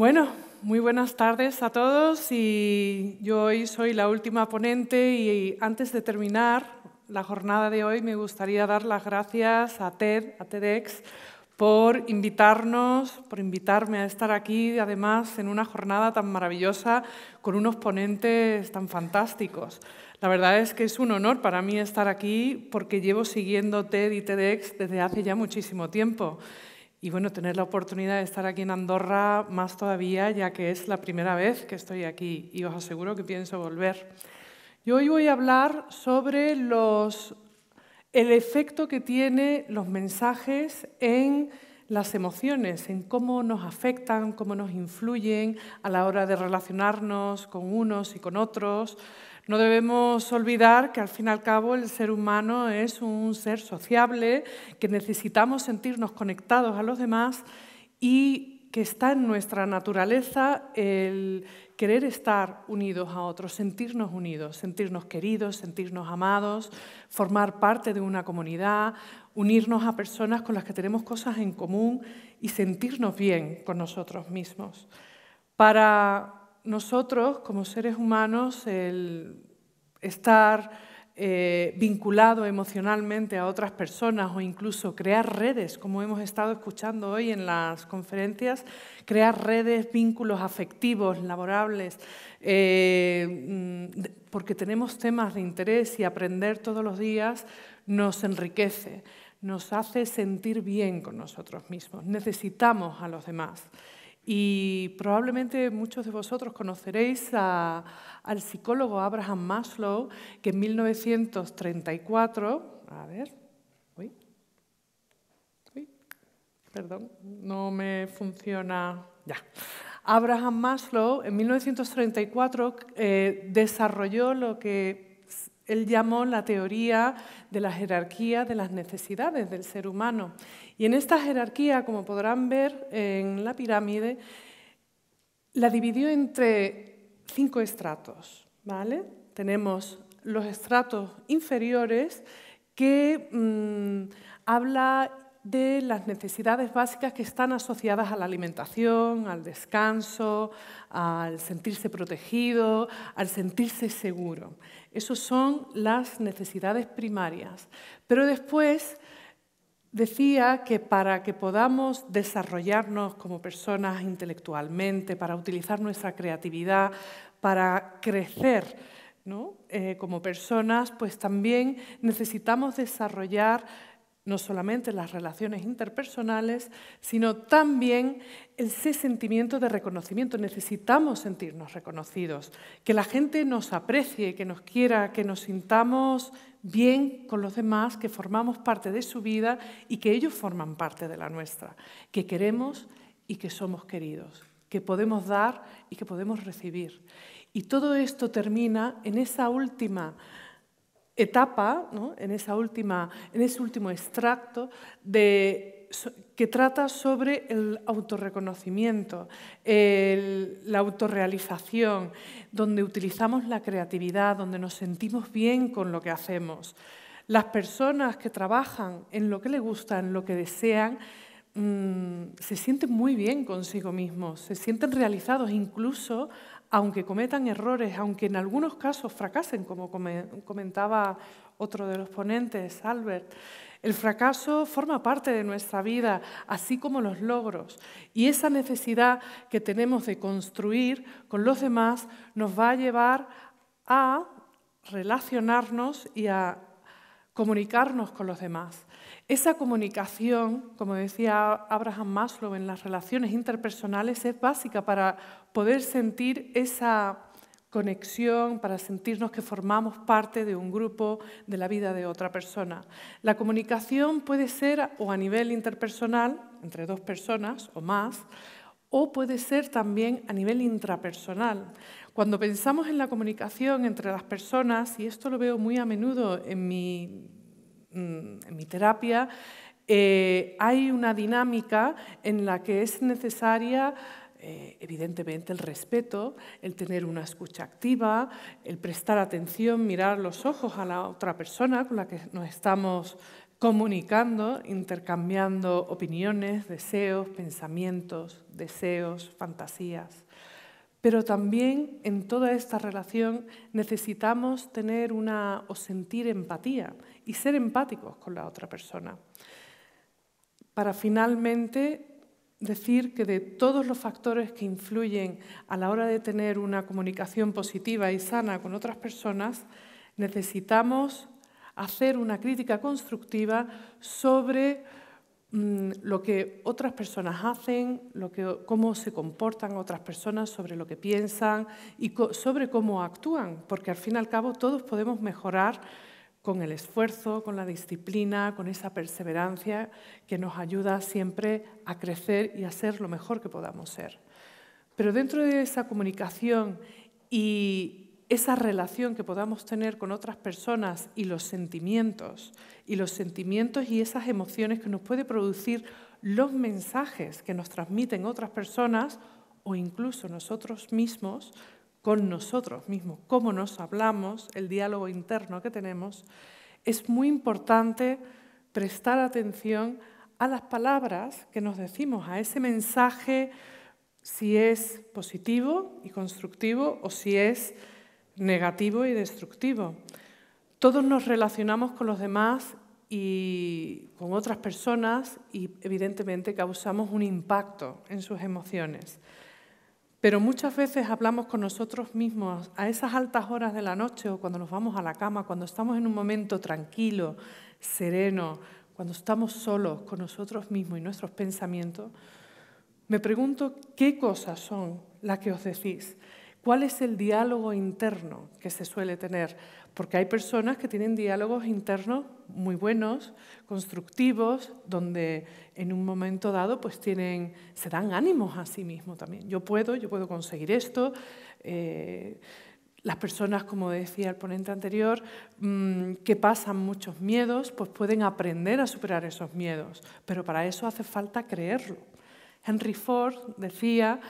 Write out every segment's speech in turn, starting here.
Bueno, muy buenas tardes a todos y yo hoy soy la última ponente y antes de terminar la jornada de hoy me gustaría dar las gracias a TED, a TEDx, por invitarnos, por invitarme a estar aquí, además en una jornada tan maravillosa con unos ponentes tan fantásticos. La verdad es que es un honor para mí estar aquí porque llevo siguiendo TED y TEDx desde hace ya muchísimo tiempo y bueno, tener la oportunidad de estar aquí en Andorra más todavía, ya que es la primera vez que estoy aquí y os aseguro que pienso volver. Yo hoy voy a hablar sobre los, el efecto que tienen los mensajes en las emociones, en cómo nos afectan, cómo nos influyen a la hora de relacionarnos con unos y con otros. No debemos olvidar que al fin y al cabo el ser humano es un ser sociable, que necesitamos sentirnos conectados a los demás y que está en nuestra naturaleza el querer estar unidos a otros, sentirnos unidos, sentirnos queridos, sentirnos amados, formar parte de una comunidad, unirnos a personas con las que tenemos cosas en común y sentirnos bien con nosotros mismos. Para nosotros, como seres humanos, el estar eh, vinculado emocionalmente a otras personas o incluso crear redes, como hemos estado escuchando hoy en las conferencias, crear redes, vínculos afectivos, laborables, eh, mm, porque tenemos temas de interés y aprender todos los días nos enriquece, nos hace sentir bien con nosotros mismos, necesitamos a los demás. Y probablemente muchos de vosotros conoceréis al psicólogo Abraham Maslow, que en 1934, a ver, uy, perdón, no me funciona, ya. Abraham Maslow en 1934 eh, desarrolló lo que él llamó la teoría de la jerarquía de las necesidades del ser humano. Y en esta jerarquía, como podrán ver en la pirámide, la dividió entre cinco estratos. ¿vale? Tenemos los estratos inferiores que mm, habla de las necesidades básicas que están asociadas a la alimentación, al descanso, al sentirse protegido, al sentirse seguro. Esas son las necesidades primarias. Pero después decía que para que podamos desarrollarnos como personas intelectualmente, para utilizar nuestra creatividad, para crecer, eh, como personas, pues también necesitamos desarrollar no solamente las relaciones interpersonales, sino también ese sentimiento de reconocimiento. Necesitamos sentirnos reconocidos, que la gente nos aprecie, que nos quiera, que nos sintamos bien con los demás, que formamos parte de su vida y que ellos forman parte de la nuestra, que queremos y que somos queridos, que podemos dar y que podemos recibir. Y todo esto termina en esa última etapa, en, ese último extracto, de, que trata sobre el autorreconocimiento, la autorrealización, donde utilizamos la creatividad, donde nos sentimos bien con lo que hacemos. Las personas que trabajan en lo que les gusta, en lo que desean, mm, se sienten muy bien consigo mismos, se sienten realizados, incluso aunque cometan errores, aunque en algunos casos fracasen, como comentaba otro de los ponentes, Albert, el fracaso forma parte de nuestra vida, así como los logros, y esa necesidad que tenemos de construir con los demás nos va a llevar a relacionarnos y a comunicarnos con los demás. Esa comunicación, como decía Abraham Maslow, en las relaciones interpersonales es básica para poder sentir esa conexión, para sentirnos que formamos parte de un grupo, de la vida de otra persona. La comunicación puede ser o a nivel interpersonal, entre dos personas o más, o puede ser también a nivel intrapersonal. Cuando pensamos en la comunicación entre las personas, y esto lo veo muy a menudo en mi Mm, en mi terapia, eh, hay una dinámica en la que es necesaria eh, evidentemente el respeto, el tener una escucha activa, el prestar atención, mirar los ojos a la otra persona con la que nos estamos comunicando, intercambiando opiniones, deseos, pensamientos, deseos, fantasías. Pero también en toda esta relación necesitamos tener una o sentir empatía y ser empáticos con la otra persona. Para finalmente decir que de todos los factores que influyen a la hora de tener una comunicación positiva y sana con otras personas, necesitamos hacer una crítica constructiva sobre Mm, lo que otras personas hacen, lo que, cómo se comportan otras personas, sobre lo que piensan y sobre cómo actúan, porque al fin y al cabo todos podemos mejorar con el esfuerzo, con la disciplina, con esa perseverancia que nos ayuda siempre a crecer y a ser lo mejor que podamos ser. Pero dentro de esa comunicación y, esa relación que podamos tener con otras personas y los sentimientos, y los sentimientos y esas emociones que nos puede producir los mensajes que nos transmiten otras personas o incluso nosotros mismos, con nosotros mismos, cómo nos hablamos, el diálogo interno que tenemos, es muy importante prestar atención a las palabras que nos decimos, a ese mensaje, si es positivo y constructivo o si es negativo y destructivo. Todos nos relacionamos con los demás y con otras personas y evidentemente causamos un impacto en sus emociones. Pero muchas veces hablamos con nosotros mismos a esas altas horas de la noche o cuando nos vamos a la cama, cuando estamos en un momento tranquilo, sereno, cuando estamos solos con nosotros mismos y nuestros pensamientos. Me pregunto qué cosas son las que os decís, ¿Cuál es el diálogo interno que se suele tener? Porque hay personas que tienen diálogos internos muy buenos, constructivos, donde en un momento dado pues tienen, se dan ánimos a sí mismos también. Yo puedo, yo puedo conseguir esto. Eh, las personas, como decía el ponente anterior, mm, que pasan muchos miedos, pues pueden aprender a superar esos miedos, pero para eso hace falta creerlo. Henry Ford decía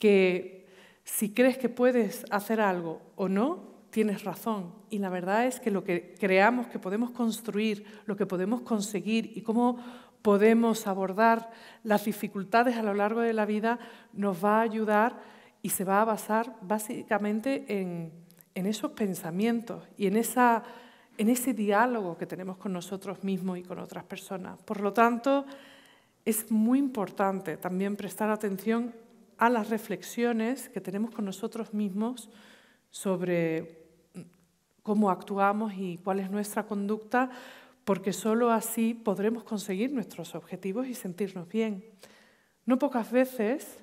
que si crees que puedes hacer algo o no, tienes razón. Y la verdad es que lo que creamos que podemos construir, lo que podemos conseguir y cómo podemos abordar las dificultades a lo largo de la vida nos va a ayudar y se va a basar básicamente en, esos pensamientos y en, en ese diálogo que tenemos con nosotros mismos y con otras personas. Por lo tanto, es muy importante también prestar atención a las reflexiones que tenemos con nosotros mismos sobre mm, cómo actuamos y cuál es nuestra conducta, porque sólo así podremos conseguir nuestros objetivos y sentirnos bien. No pocas veces,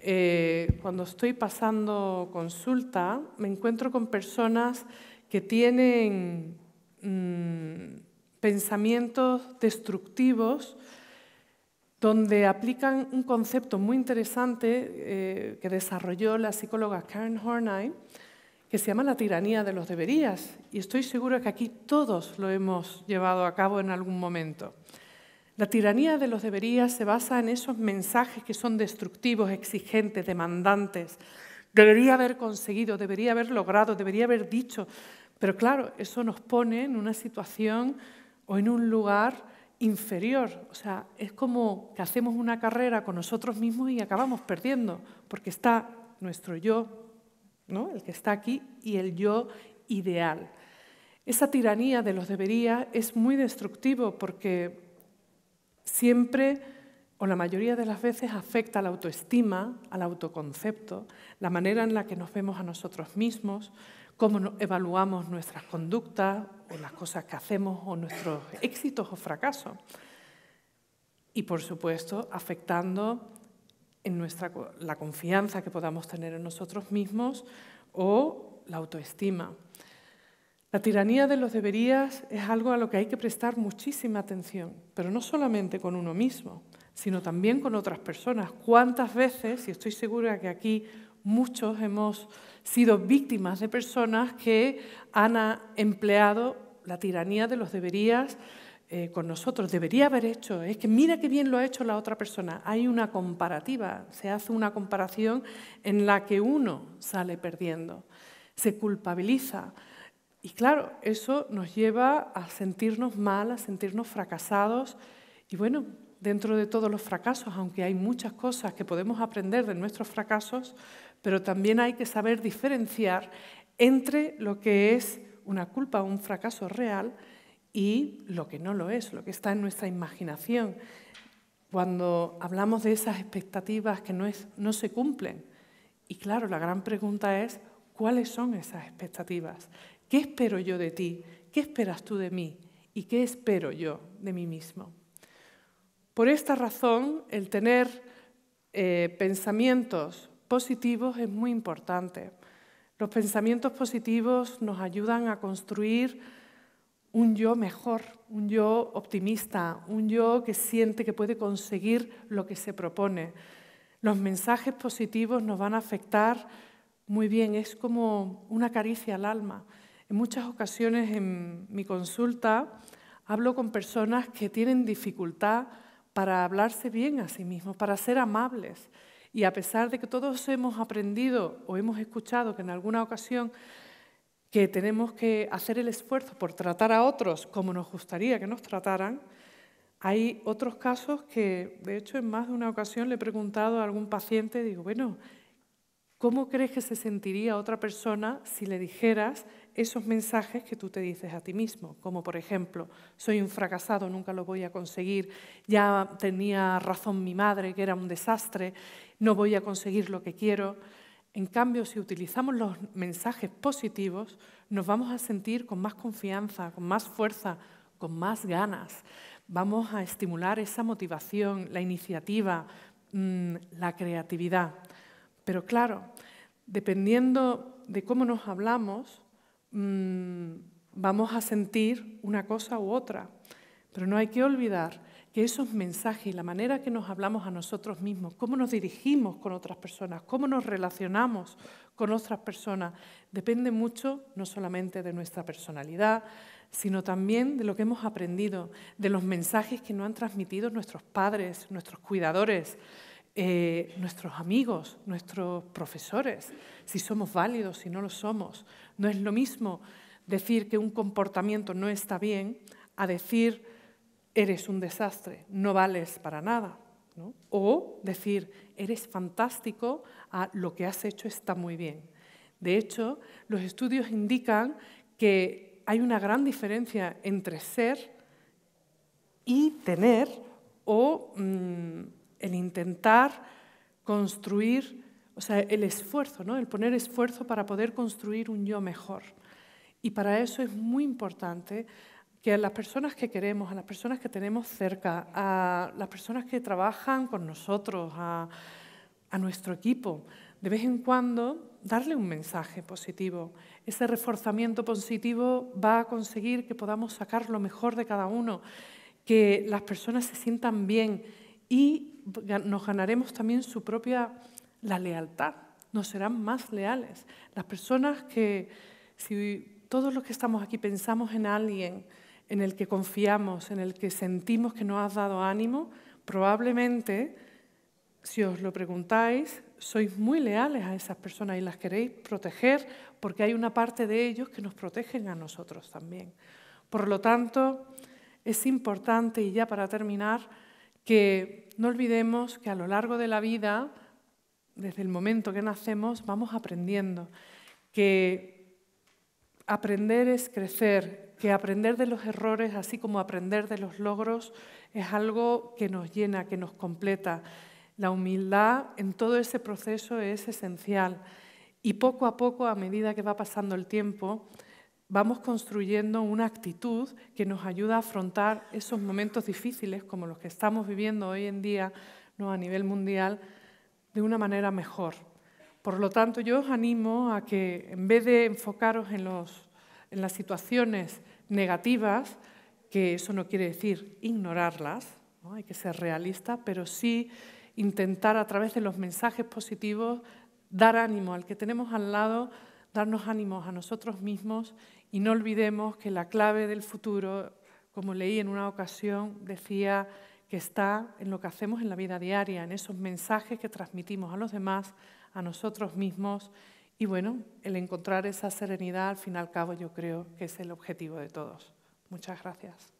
eh, cuando estoy pasando consulta, me encuentro con personas que tienen mm, pensamientos destructivos donde aplican un concepto muy interesante eh, que desarrolló la psicóloga Karen Horney, que se llama la tiranía de los deberías. Y estoy segura que aquí todos lo hemos llevado a cabo en algún momento. La tiranía de los deberías se basa en esos mensajes que son destructivos, exigentes, demandantes. Debería haber conseguido, debería haber logrado, debería haber dicho. Pero claro, eso nos pone en una situación o en un lugar inferior. O sea, es como que hacemos una carrera con nosotros mismos y acabamos perdiendo, porque está nuestro yo, ¿no? el que está aquí, y el yo ideal. Esa tiranía de los debería es muy destructivo porque siempre o la mayoría de las veces afecta a la autoestima, al autoconcepto, la manera en la que nos vemos a nosotros mismos, cómo evaluamos nuestras conductas o las cosas que hacemos o nuestros éxitos o fracasos. Y, por supuesto, afectando en nuestra, la confianza que podamos tener en nosotros mismos o la autoestima. La tiranía de los deberías es algo a lo que hay que prestar muchísima atención, pero no solamente con uno mismo, sino también con otras personas. ¿Cuántas veces, y estoy segura que aquí muchos hemos sido víctimas de personas que han empleado la tiranía de los deberías eh, con nosotros. Debería haber hecho, es que mira qué bien lo ha hecho la otra persona. Hay una comparativa, se hace una comparación en la que uno sale perdiendo, se culpabiliza. Y claro, eso nos lleva a sentirnos mal, a sentirnos fracasados. Y bueno, dentro de todos los fracasos, aunque hay muchas cosas que podemos aprender de nuestros fracasos, pero también hay que saber diferenciar entre lo que es una culpa, o un fracaso real y lo que no lo es, lo que está en nuestra imaginación. Cuando hablamos de esas expectativas que no, se cumplen, y claro, la gran pregunta es, ¿cuáles son esas expectativas? ¿Qué espero yo de ti? ¿Qué esperas tú de mí? ¿Y qué espero yo de mí mismo? Por esta razón, el tener eh, pensamientos positivos es muy importante. Los pensamientos positivos nos ayudan a construir un yo mejor, un yo optimista, un yo que siente que puede conseguir lo que se propone. Los mensajes positivos nos van a afectar muy bien, es como una caricia al alma. En muchas ocasiones en mi consulta hablo con personas que tienen dificultad para hablarse bien a sí mismos, para ser amables. Y a pesar de que todos hemos aprendido o hemos escuchado que en alguna ocasión que tenemos que hacer el esfuerzo por tratar a otros como nos gustaría que nos trataran, hay otros casos que, de hecho, en más de una ocasión le he preguntado a algún paciente, digo, bueno, ¿Cómo crees que se sentiría otra persona si le dijeras esos mensajes que tú te dices a ti mismo? Como por ejemplo, soy un fracasado, nunca lo voy a conseguir, ya tenía razón mi madre que era un desastre, no voy a conseguir lo que quiero. En cambio, si utilizamos los mensajes positivos, nos vamos a sentir con más confianza, con más fuerza, con más ganas. Vamos a estimular esa motivación, la iniciativa, mm, la creatividad. Pero claro, dependiendo de cómo nos hablamos, mm, vamos a sentir una cosa u otra. Pero no hay que olvidar que esos mensajes y la manera que nos hablamos a nosotros mismos, cómo nos dirigimos con otras personas, cómo nos relacionamos con otras personas, depende mucho no solamente de nuestra personalidad, sino también de lo que hemos aprendido, de los mensajes que nos han transmitido nuestros padres, nuestros cuidadores, eh, nuestros amigos, nuestros profesores, si somos válidos, si no lo somos. No es lo mismo decir que un comportamiento no está bien a decir eres un desastre, no vales para nada. O decir eres fantástico a lo que has hecho está muy bien. De hecho, los estudios indican que hay una gran diferencia entre ser y tener o... Mm, el intentar construir, o sea, el esfuerzo, ¿no? el poner esfuerzo para poder construir un yo mejor. Y para eso es muy importante que a las personas que queremos, a las personas que tenemos cerca, a las personas que trabajan con nosotros, a, a nuestro equipo, de vez en cuando darle un mensaje positivo. Ese reforzamiento positivo va a conseguir que podamos sacar lo mejor de cada uno, que las personas se sientan bien, y nos ganaremos también su propia la lealtad. Nos serán más leales. Las personas que, si todos los que estamos aquí pensamos en alguien en el que confiamos, en el que sentimos que nos has dado ánimo, probablemente, si os lo preguntáis, sois muy leales a esas personas y las queréis proteger porque hay una parte de ellos que nos protegen a nosotros también. Por lo tanto, es importante, y ya para terminar, que no olvidemos que a lo largo de la vida, desde el momento que nacemos, vamos aprendiendo, que aprender es crecer, que aprender de los errores, así como aprender de los logros, es algo que nos llena, que nos completa. La humildad en todo ese proceso es esencial y poco a poco, a medida que va pasando el tiempo, vamos construyendo una actitud que nos ayuda a afrontar esos momentos difíciles como los que estamos viviendo hoy en día a nivel mundial de una manera mejor. Por lo tanto, yo os animo a que en vez de enfocaros en, las situaciones negativas, que eso no quiere decir ignorarlas, hay que ser realista, pero sí intentar a través de los mensajes positivos dar ánimo al que tenemos al lado, darnos ánimos a nosotros mismos y no olvidemos que la clave del futuro, como leí en una ocasión, decía que está en lo que hacemos en la vida diaria, en esos mensajes que transmitimos a los demás, a nosotros mismos. Y bueno, el encontrar esa serenidad, al fin y al cabo, yo creo que es el objetivo de todos. Muchas gracias.